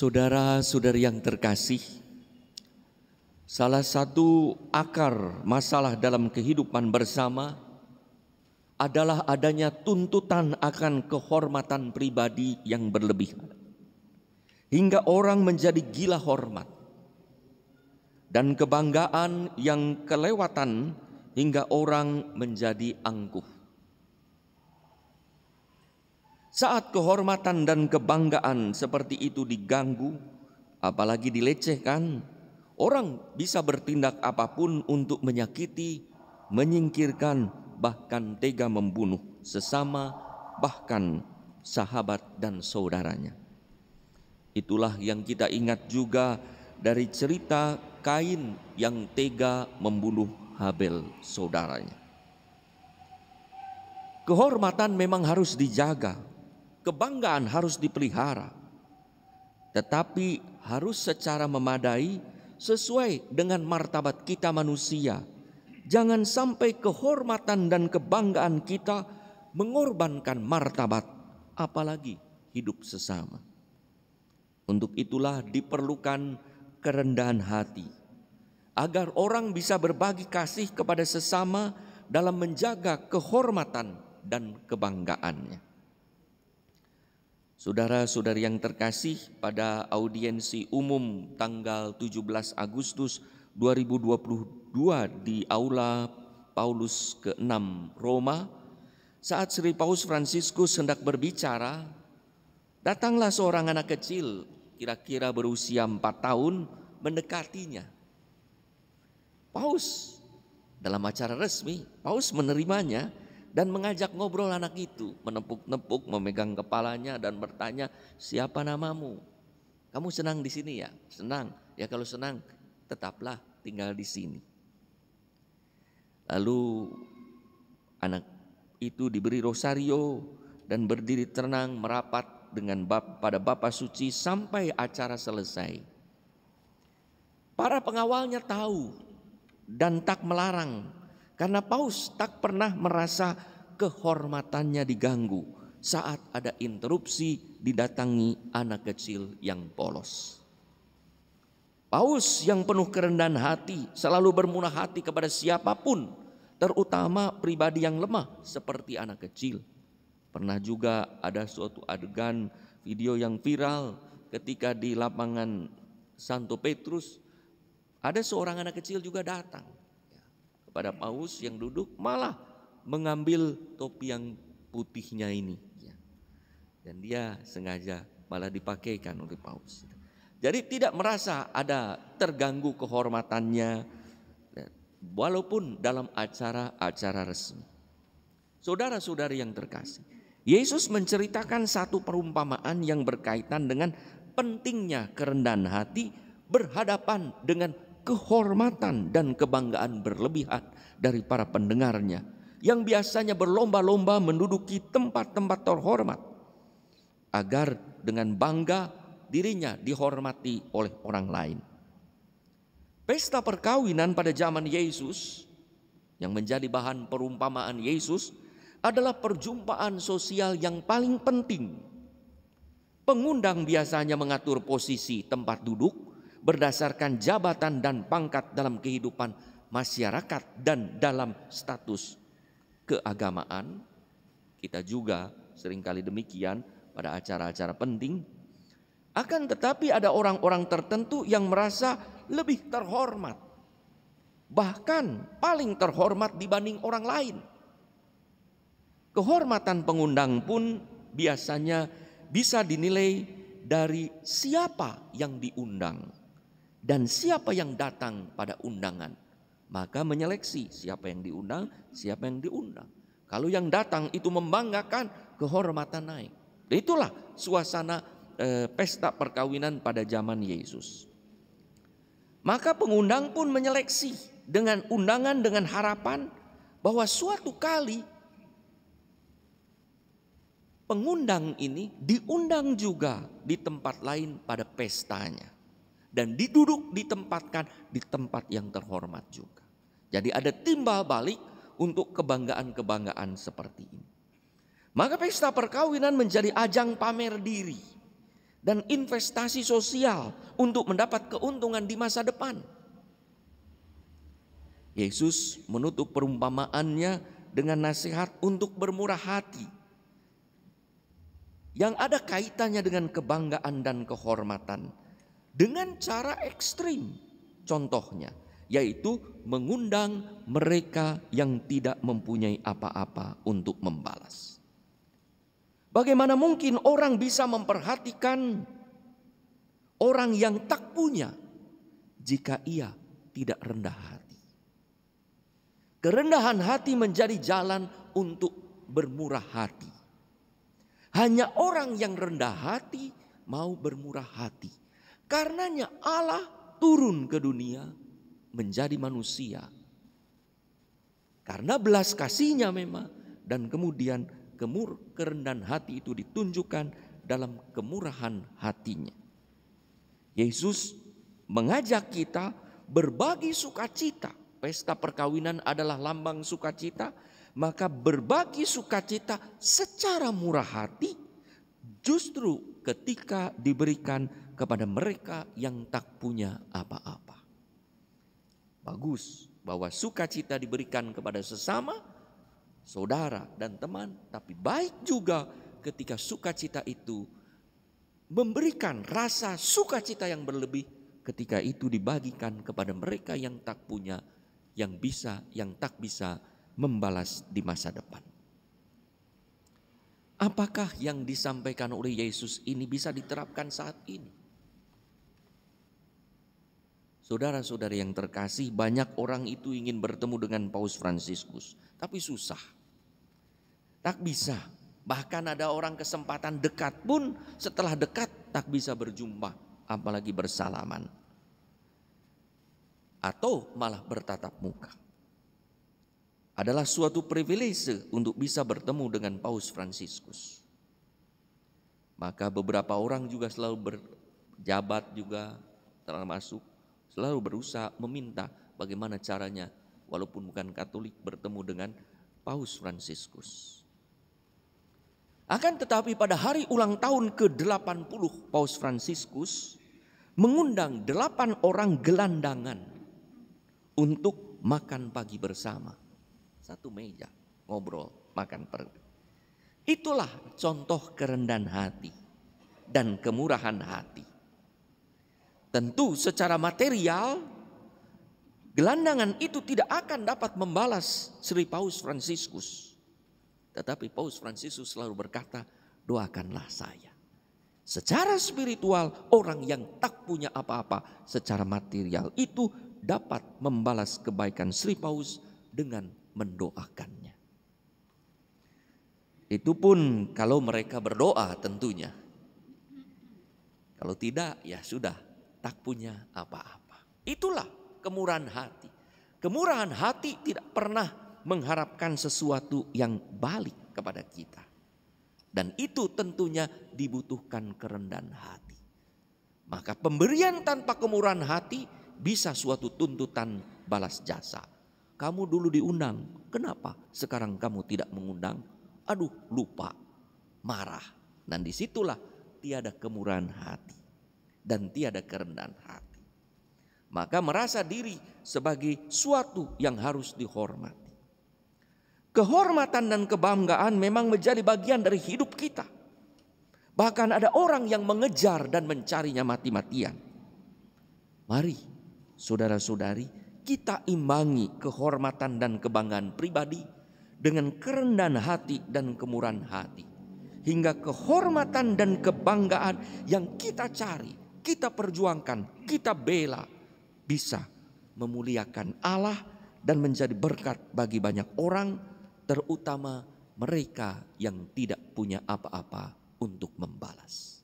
Saudara-saudari yang terkasih, salah satu akar masalah dalam kehidupan bersama adalah adanya tuntutan akan kehormatan pribadi yang berlebih, Hingga orang menjadi gila hormat. Dan kebanggaan yang kelewatan hingga orang menjadi angkuh. Saat kehormatan dan kebanggaan seperti itu diganggu, apalagi dilecehkan, orang bisa bertindak apapun untuk menyakiti, menyingkirkan, bahkan tega membunuh sesama, bahkan sahabat dan saudaranya. Itulah yang kita ingat juga dari cerita Kain yang tega membunuh Habel saudaranya. Kehormatan memang harus dijaga Kebanggaan harus dipelihara, tetapi harus secara memadai sesuai dengan martabat kita manusia. Jangan sampai kehormatan dan kebanggaan kita mengorbankan martabat, apalagi hidup sesama. Untuk itulah diperlukan kerendahan hati, agar orang bisa berbagi kasih kepada sesama dalam menjaga kehormatan dan kebanggaannya. Saudara-saudari yang terkasih, pada audiensi umum tanggal 17 Agustus 2022 di Aula Paulus ke-6 Roma, saat Sri Paus Fransiskus hendak berbicara, datanglah seorang anak kecil kira-kira berusia 4 tahun mendekatinya. Paus dalam acara resmi, Paus menerimanya dan mengajak ngobrol anak itu, menepuk-nepuk, memegang kepalanya dan bertanya, "Siapa namamu? Kamu senang di sini ya?" "Senang." "Ya kalau senang, tetaplah tinggal di sini." Lalu anak itu diberi rosario dan berdiri tenang merapat dengan bap pada Bapa suci sampai acara selesai. Para pengawalnya tahu dan tak melarang karena Paus tak pernah merasa kehormatannya diganggu saat ada interupsi didatangi anak kecil yang polos. Paus yang penuh kerendahan hati selalu bermunah hati kepada siapapun, terutama pribadi yang lemah seperti anak kecil. Pernah juga ada suatu adegan video yang viral ketika di lapangan Santo Petrus ada seorang anak kecil juga datang kepada paus yang duduk malah mengambil topi yang putihnya ini ya. dan dia sengaja malah dipakaikan oleh paus jadi tidak merasa ada terganggu kehormatannya ya, walaupun dalam acara-acara resmi saudara-saudari yang terkasih Yesus menceritakan satu perumpamaan yang berkaitan dengan pentingnya kerendahan hati berhadapan dengan kehormatan dan kebanggaan berlebihan dari para pendengarnya yang biasanya berlomba-lomba menduduki tempat-tempat terhormat agar dengan bangga dirinya dihormati oleh orang lain. Pesta perkawinan pada zaman Yesus yang menjadi bahan perumpamaan Yesus adalah perjumpaan sosial yang paling penting. Pengundang biasanya mengatur posisi tempat duduk berdasarkan jabatan dan pangkat dalam kehidupan masyarakat dan dalam status keagamaan. Kita juga seringkali demikian pada acara-acara penting. Akan tetapi ada orang-orang tertentu yang merasa lebih terhormat. Bahkan paling terhormat dibanding orang lain. Kehormatan pengundang pun biasanya bisa dinilai dari siapa yang diundang. Dan siapa yang datang pada undangan, maka menyeleksi siapa yang diundang, siapa yang diundang. Kalau yang datang itu membanggakan, kehormatan naik. Itulah suasana e, pesta perkawinan pada zaman Yesus. Maka pengundang pun menyeleksi dengan undangan dengan harapan bahwa suatu kali pengundang ini diundang juga di tempat lain pada pestanya dan diduduk ditempatkan di tempat yang terhormat juga. Jadi ada timbal balik untuk kebanggaan-kebanggaan seperti ini. Maka pesta perkawinan menjadi ajang pamer diri dan investasi sosial untuk mendapat keuntungan di masa depan. Yesus menutup perumpamaannya dengan nasihat untuk bermurah hati yang ada kaitannya dengan kebanggaan dan kehormatan dengan cara ekstrim. Contohnya, yaitu mengundang mereka yang tidak mempunyai apa-apa untuk membalas. Bagaimana mungkin orang bisa memperhatikan orang yang tak punya jika ia tidak rendah hati? Kerendahan hati menjadi jalan untuk bermurah hati. Hanya orang yang rendah hati mau bermurah hati Karenanya Allah turun ke dunia menjadi manusia. Karena belas kasihnya memang dan kemudian kemur kerendahan hati itu ditunjukkan dalam kemurahan hatinya. Yesus mengajak kita berbagi sukacita. Pesta perkawinan adalah lambang sukacita, maka berbagi sukacita secara murah hati justru ketika diberikan kepada mereka yang tak punya apa-apa. Bagus bahwa sukacita diberikan kepada sesama, saudara, dan teman, tapi baik juga ketika sukacita itu memberikan rasa sukacita yang berlebih ketika itu dibagikan kepada mereka yang tak punya, yang bisa, yang tak bisa membalas di masa depan. Apakah yang disampaikan oleh Yesus ini bisa diterapkan saat ini? Saudara-saudara yang terkasih, banyak orang itu ingin bertemu dengan Paus Fransiskus, tapi susah. Tak bisa. Bahkan ada orang kesempatan dekat pun setelah dekat tak bisa berjumpa, apalagi bersalaman. Atau malah bertatap muka. Adalah suatu privilege untuk bisa bertemu dengan Paus Fransiskus. Maka beberapa orang juga selalu berjabat juga termasuk selalu berusaha meminta bagaimana caranya walaupun bukan Katolik bertemu dengan Paus Fransiskus. Akan tetapi pada hari ulang tahun ke-80 Paus Fransiskus mengundang delapan orang gelandangan untuk makan pagi bersama. Satu meja, ngobrol, makan pergi Itulah contoh kerendahan hati dan kemurahan hati. Tentu secara material gelandangan itu tidak akan dapat membalas Sri Paus Fransiskus. Tetapi Paus Fransiskus selalu berkata, doakanlah saya. Secara spiritual orang yang tak punya apa-apa secara material itu dapat membalas kebaikan Sri Paus dengan mendoakannya. Itu pun kalau mereka berdoa tentunya. Kalau tidak ya sudah tak punya apa-apa. Itulah kemurahan hati. Kemurahan hati tidak pernah mengharapkan sesuatu yang balik kepada kita. Dan itu tentunya dibutuhkan kerendahan hati. Maka pemberian tanpa kemurahan hati bisa suatu tuntutan balas jasa. Kamu dulu diundang, kenapa sekarang kamu tidak mengundang? Aduh lupa, marah. Dan disitulah tiada kemurahan hati dan tiada kerendahan hati. Maka merasa diri sebagai suatu yang harus dihormati. Kehormatan dan kebanggaan memang menjadi bagian dari hidup kita. Bahkan ada orang yang mengejar dan mencarinya mati-matian. Mari, saudara-saudari, kita imbangi kehormatan dan kebanggaan pribadi dengan kerendahan hati dan kemurahan hati hingga kehormatan dan kebanggaan yang kita cari kita perjuangkan, kita bela, bisa memuliakan Allah dan menjadi berkat bagi banyak orang, terutama mereka yang tidak punya apa-apa untuk membalas.